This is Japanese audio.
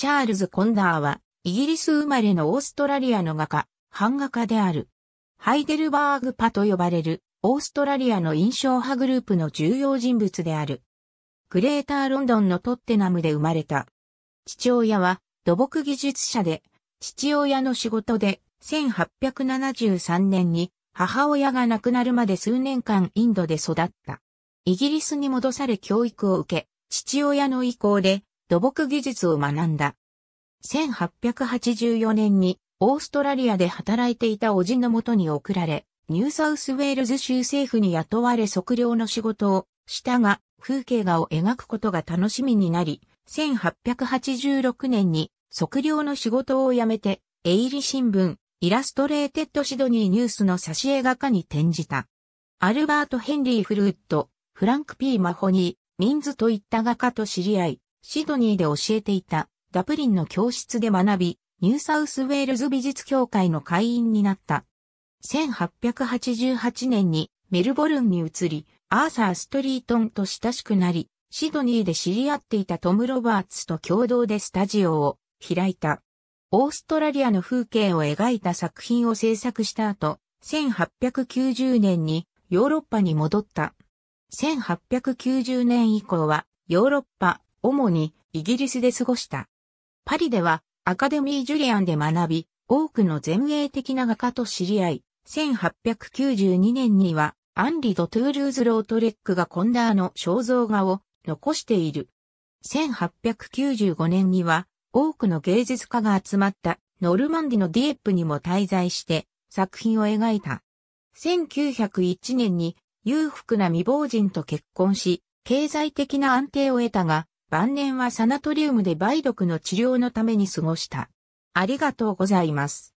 チャールズ・コンダーは、イギリス生まれのオーストラリアの画家、版画家である。ハイデルバーグ・パと呼ばれる、オーストラリアの印象派グループの重要人物である。グレーター・ロンドンのトッテナムで生まれた。父親は、土木技術者で、父親の仕事で、1873年に、母親が亡くなるまで数年間インドで育った。イギリスに戻され教育を受け、父親の意向で、土木技術を学んだ。1884年にオーストラリアで働いていたおじのもとに送られ、ニューサウスウェールズ州政府に雇われ測量の仕事をしたが、風景画を描くことが楽しみになり、1886年に測量の仕事を辞めて、エイリ新聞、イラストレーテッドシドニーニュースの挿絵画家に転じた。アルバート・ヘンリー・フルーッド、フランク・ピー・マホニー、ミンズといった画家と知り合い、シドニーで教えていたダプリンの教室で学び、ニューサウスウェールズ美術協会の会員になった。1888年にメルボルンに移り、アーサー・ストリートンと親しくなり、シドニーで知り合っていたトム・ロバーツと共同でスタジオを開いた。オーストラリアの風景を描いた作品を制作した後、1890年にヨーロッパに戻った。1890年以降はヨーロッパ、主にイギリスで過ごした。パリではアカデミー・ジュリアンで学び、多くの前衛的な画家と知り合い、1892年にはアンリ・ド・トゥールーズ・ロートレックがコンダーの肖像画を残している。1895年には多くの芸術家が集まったノルマンディのディエップにも滞在して作品を描いた。1901年に裕福な未亡人と結婚し、経済的な安定を得たが、晩年はサナトリウムで梅毒の治療のために過ごした。ありがとうございます。